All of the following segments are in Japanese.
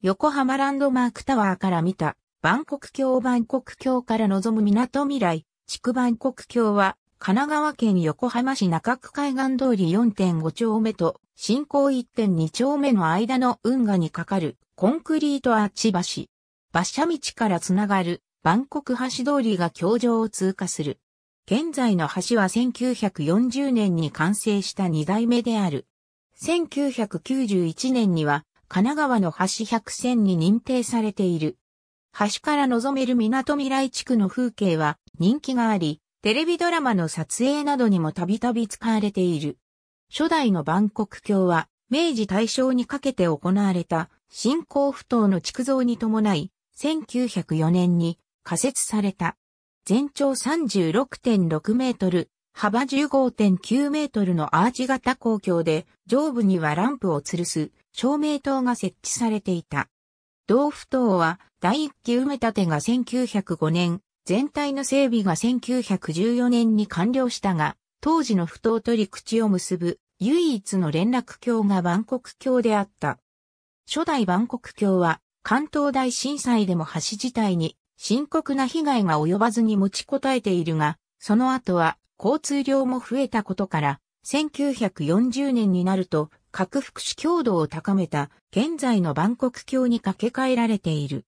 横浜ランドマークタワーから見た、万国橋万国橋から望む港未来、地区万国橋は、神奈川県横浜市中区海岸通り4.5丁目と、新港1.2丁目の間の運河に架かる、コンクリートアーチ橋。馬車道からつながる、万国橋通りが橋上を通過する。現在の橋は1940年に完成した2代目である。1991年には、神奈川の橋百選に認定されている。橋から望める港未来地区の風景は人気があり、テレビドラマの撮影などにもたびたび使われている。初代の万国橋は、明治大正にかけて行われた新興不当の築造に伴い、1904年に仮設された。全長36.6メートル、幅15.9メートルのアーチ型公共で、上部にはランプを吊るす照明灯が設置されていた。同府塔は第一期埋め立てが1905年、全体の整備が1914年に完了したが、当時の不塔と陸地を結ぶ唯一の連絡橋が万国橋であった。初代万国橋は関東大震災でも橋自体に深刻な被害が及ばずに持ちこたえているが、その後は交通量も増えたことから、1940年になると、核福祉強度を高めた現在の万国橋に架け替えられている。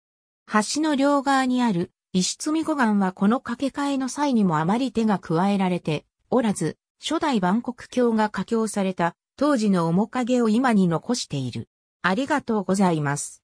橋の両側にある石積み護岸はこの架け替えの際にもあまり手が加えられておらず、初代万国橋が架橋された当時の面影を今に残している。ありがとうございます。